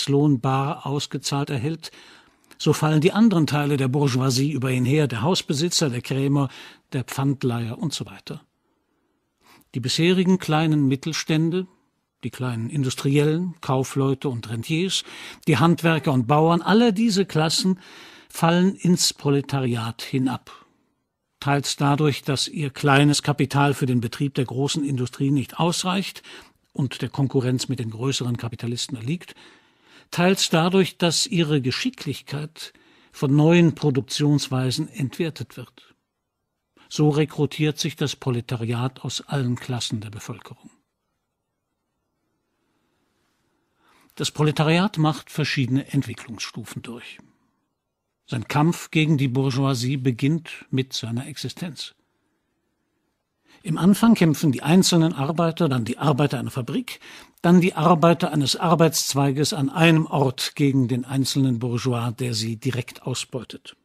Geschäftslohn bar ausgezahlt erhält, so fallen die anderen Teile der Bourgeoisie über ihn her, der Hausbesitzer, der Krämer, der Pfandleiher und so weiter. Die bisherigen kleinen Mittelstände, die kleinen Industriellen, Kaufleute und Rentiers, die Handwerker und Bauern, alle diese Klassen fallen ins Proletariat hinab. Teils dadurch, dass ihr kleines Kapital für den Betrieb der großen Industrie nicht ausreicht und der Konkurrenz mit den größeren Kapitalisten erliegt, teils dadurch, dass ihre Geschicklichkeit von neuen Produktionsweisen entwertet wird. So rekrutiert sich das Proletariat aus allen Klassen der Bevölkerung. Das Proletariat macht verschiedene Entwicklungsstufen durch. Sein Kampf gegen die Bourgeoisie beginnt mit seiner Existenz. Im Anfang kämpfen die einzelnen Arbeiter, dann die Arbeiter einer Fabrik, dann die Arbeiter eines Arbeitszweiges an einem Ort gegen den einzelnen Bourgeois, der sie direkt ausbeutet.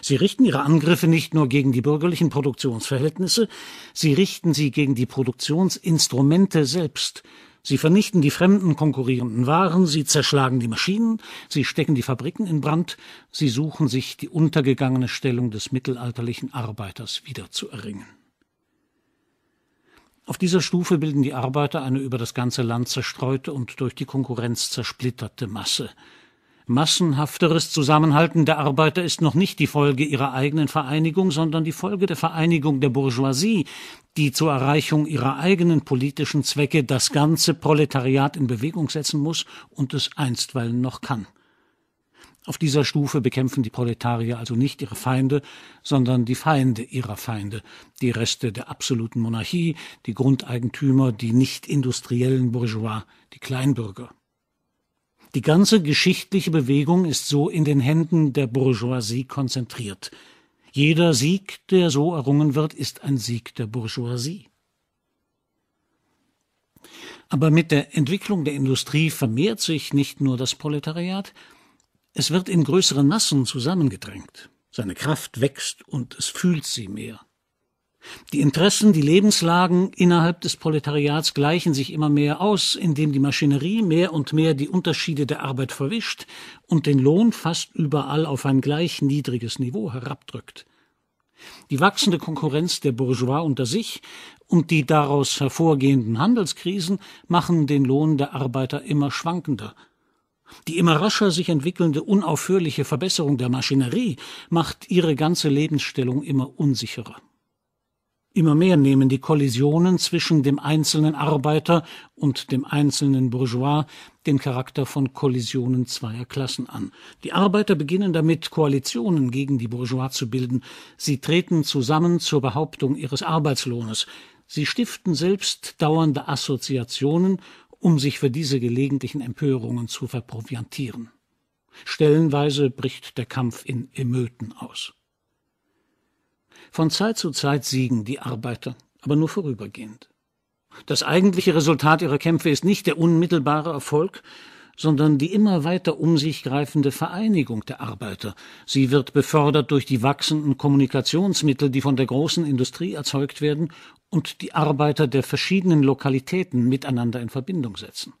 Sie richten ihre Angriffe nicht nur gegen die bürgerlichen Produktionsverhältnisse, sie richten sie gegen die Produktionsinstrumente selbst. Sie vernichten die fremden konkurrierenden Waren, sie zerschlagen die Maschinen, sie stecken die Fabriken in Brand, sie suchen sich die untergegangene Stellung des mittelalterlichen Arbeiters wiederzuerringen. Auf dieser Stufe bilden die Arbeiter eine über das ganze Land zerstreute und durch die Konkurrenz zersplitterte Masse. Massenhafteres Zusammenhalten der Arbeiter ist noch nicht die Folge ihrer eigenen Vereinigung, sondern die Folge der Vereinigung der Bourgeoisie, die zur Erreichung ihrer eigenen politischen Zwecke das ganze Proletariat in Bewegung setzen muss und es einstweilen noch kann. Auf dieser Stufe bekämpfen die Proletarier also nicht ihre Feinde, sondern die Feinde ihrer Feinde, die Reste der absoluten Monarchie, die Grundeigentümer, die nicht industriellen Bourgeois, die Kleinbürger. Die ganze geschichtliche Bewegung ist so in den Händen der Bourgeoisie konzentriert. Jeder Sieg, der so errungen wird, ist ein Sieg der Bourgeoisie. Aber mit der Entwicklung der Industrie vermehrt sich nicht nur das Proletariat, es wird in größeren Massen zusammengedrängt. Seine Kraft wächst und es fühlt sie mehr. Die Interessen, die Lebenslagen innerhalb des Proletariats gleichen sich immer mehr aus, indem die Maschinerie mehr und mehr die Unterschiede der Arbeit verwischt und den Lohn fast überall auf ein gleich niedriges Niveau herabdrückt. Die wachsende Konkurrenz der Bourgeois unter sich und die daraus hervorgehenden Handelskrisen machen den Lohn der Arbeiter immer schwankender, die immer rascher sich entwickelnde unaufhörliche Verbesserung der Maschinerie macht ihre ganze Lebensstellung immer unsicherer. Immer mehr nehmen die Kollisionen zwischen dem einzelnen Arbeiter und dem einzelnen Bourgeois den Charakter von Kollisionen zweier Klassen an. Die Arbeiter beginnen damit, Koalitionen gegen die Bourgeois zu bilden. Sie treten zusammen zur Behauptung ihres Arbeitslohnes. Sie stiften selbst dauernde Assoziationen um sich für diese gelegentlichen Empörungen zu verproviantieren. Stellenweise bricht der Kampf in Emöten aus. Von Zeit zu Zeit siegen die Arbeiter, aber nur vorübergehend. Das eigentliche Resultat ihrer Kämpfe ist nicht der unmittelbare Erfolg, sondern die immer weiter um sich greifende Vereinigung der Arbeiter. Sie wird befördert durch die wachsenden Kommunikationsmittel, die von der großen Industrie erzeugt werden und die Arbeiter der verschiedenen Lokalitäten miteinander in Verbindung setzen.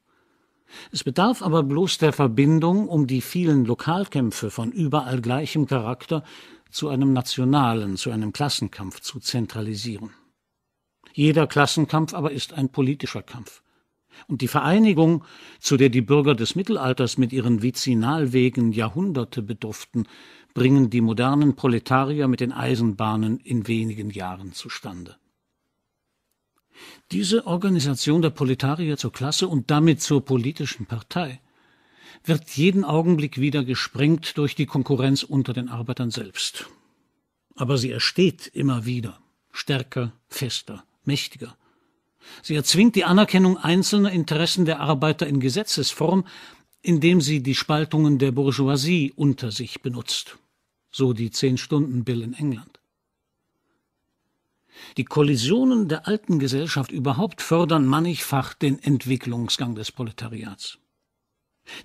Es bedarf aber bloß der Verbindung, um die vielen Lokalkämpfe von überall gleichem Charakter zu einem nationalen, zu einem Klassenkampf zu zentralisieren. Jeder Klassenkampf aber ist ein politischer Kampf. Und die Vereinigung, zu der die Bürger des Mittelalters mit ihren Vizinalwegen Jahrhunderte bedurften, bringen die modernen Proletarier mit den Eisenbahnen in wenigen Jahren zustande. Diese Organisation der Proletarier zur Klasse und damit zur politischen Partei wird jeden Augenblick wieder gesprengt durch die Konkurrenz unter den Arbeitern selbst. Aber sie ersteht immer wieder, stärker, fester, mächtiger Sie erzwingt die Anerkennung einzelner Interessen der Arbeiter in Gesetzesform, indem sie die Spaltungen der Bourgeoisie unter sich benutzt, so die Zehn-Stunden-Bill in England. Die Kollisionen der alten Gesellschaft überhaupt fördern mannigfach den Entwicklungsgang des Proletariats.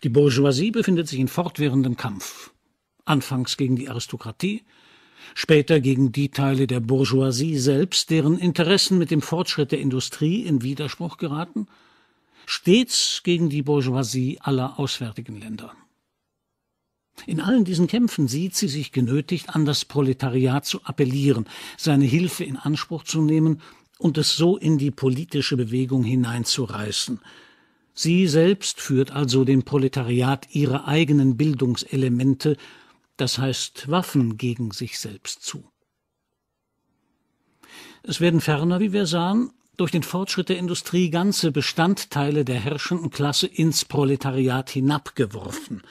Die Bourgeoisie befindet sich in fortwährendem Kampf, anfangs gegen die Aristokratie, später gegen die Teile der Bourgeoisie selbst, deren Interessen mit dem Fortschritt der Industrie in Widerspruch geraten, stets gegen die Bourgeoisie aller auswärtigen Länder. In allen diesen Kämpfen sieht sie sich genötigt, an das Proletariat zu appellieren, seine Hilfe in Anspruch zu nehmen und es so in die politische Bewegung hineinzureißen. Sie selbst führt also dem Proletariat ihre eigenen Bildungselemente das heißt Waffen gegen sich selbst zu. Es werden ferner, wie wir sahen, durch den Fortschritt der Industrie ganze Bestandteile der herrschenden Klasse ins Proletariat hinabgeworfen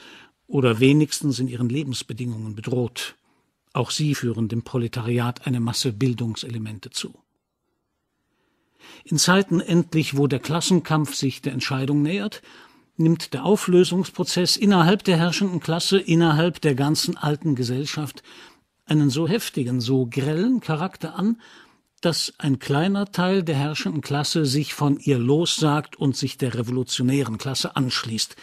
oder wenigstens in ihren Lebensbedingungen bedroht. Auch sie führen dem Proletariat eine Masse Bildungselemente zu. In Zeiten endlich, wo der Klassenkampf sich der Entscheidung nähert, nimmt der Auflösungsprozess innerhalb der herrschenden Klasse, innerhalb der ganzen alten Gesellschaft einen so heftigen, so grellen Charakter an, dass ein kleiner Teil der herrschenden Klasse sich von ihr lossagt und sich der revolutionären Klasse anschließt,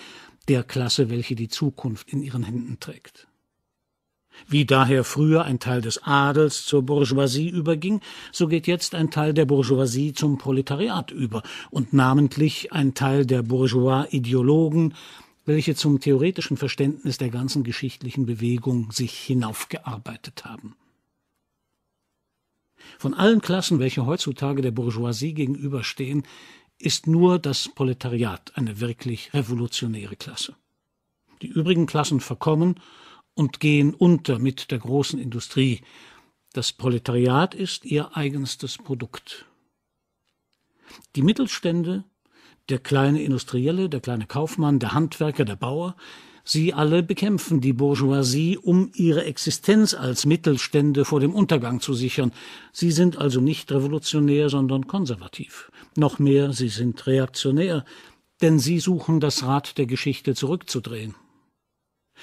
der Klasse, welche die Zukunft in ihren Händen trägt. Wie daher früher ein Teil des Adels zur Bourgeoisie überging, so geht jetzt ein Teil der Bourgeoisie zum Proletariat über und namentlich ein Teil der Bourgeois-Ideologen, welche zum theoretischen Verständnis der ganzen geschichtlichen Bewegung sich hinaufgearbeitet haben. Von allen Klassen, welche heutzutage der Bourgeoisie gegenüberstehen, ist nur das Proletariat eine wirklich revolutionäre Klasse. Die übrigen Klassen verkommen und gehen unter mit der großen Industrie. Das Proletariat ist ihr eigenstes Produkt. Die Mittelstände, der kleine Industrielle, der kleine Kaufmann, der Handwerker, der Bauer, sie alle bekämpfen die Bourgeoisie, um ihre Existenz als Mittelstände vor dem Untergang zu sichern. Sie sind also nicht revolutionär, sondern konservativ. Noch mehr, sie sind reaktionär, denn sie suchen das Rad der Geschichte zurückzudrehen.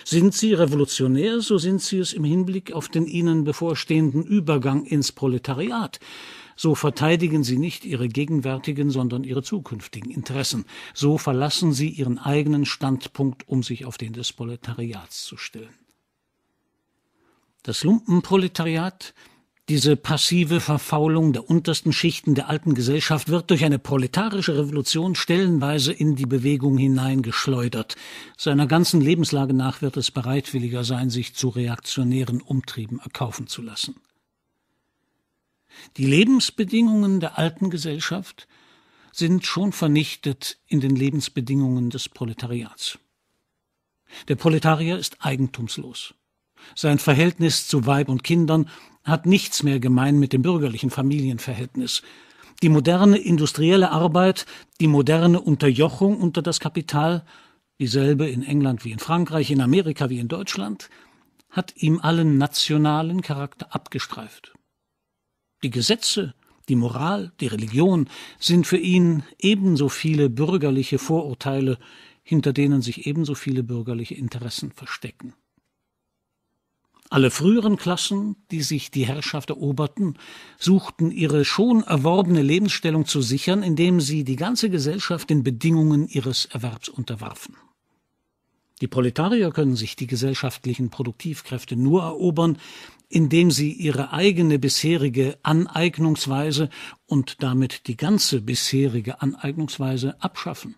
Sind sie revolutionär, so sind sie es im Hinblick auf den ihnen bevorstehenden Übergang ins Proletariat. So verteidigen sie nicht ihre gegenwärtigen, sondern ihre zukünftigen Interessen. So verlassen sie ihren eigenen Standpunkt, um sich auf den des Proletariats zu stellen. Das Lumpenproletariat diese passive Verfaulung der untersten Schichten der alten Gesellschaft wird durch eine proletarische Revolution stellenweise in die Bewegung hineingeschleudert. Seiner ganzen Lebenslage nach wird es bereitwilliger sein, sich zu reaktionären Umtrieben erkaufen zu lassen. Die Lebensbedingungen der alten Gesellschaft sind schon vernichtet in den Lebensbedingungen des Proletariats. Der Proletarier ist eigentumslos. Sein Verhältnis zu Weib und Kindern hat nichts mehr gemein mit dem bürgerlichen Familienverhältnis. Die moderne industrielle Arbeit, die moderne Unterjochung unter das Kapital, dieselbe in England wie in Frankreich, in Amerika wie in Deutschland, hat ihm allen nationalen Charakter abgestreift. Die Gesetze, die Moral, die Religion sind für ihn ebenso viele bürgerliche Vorurteile, hinter denen sich ebenso viele bürgerliche Interessen verstecken. Alle früheren Klassen, die sich die Herrschaft eroberten, suchten ihre schon erworbene Lebensstellung zu sichern, indem sie die ganze Gesellschaft den Bedingungen ihres Erwerbs unterwarfen. Die Proletarier können sich die gesellschaftlichen Produktivkräfte nur erobern, indem sie ihre eigene bisherige Aneignungsweise und damit die ganze bisherige Aneignungsweise abschaffen.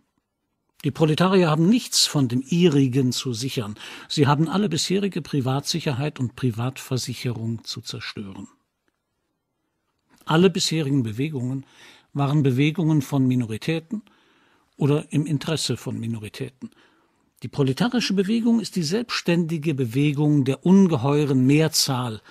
Die Proletarier haben nichts von dem ihrigen zu sichern. Sie haben alle bisherige Privatsicherheit und Privatversicherung zu zerstören. Alle bisherigen Bewegungen waren Bewegungen von Minoritäten oder im Interesse von Minoritäten. Die proletarische Bewegung ist die selbstständige Bewegung der ungeheuren Mehrzahl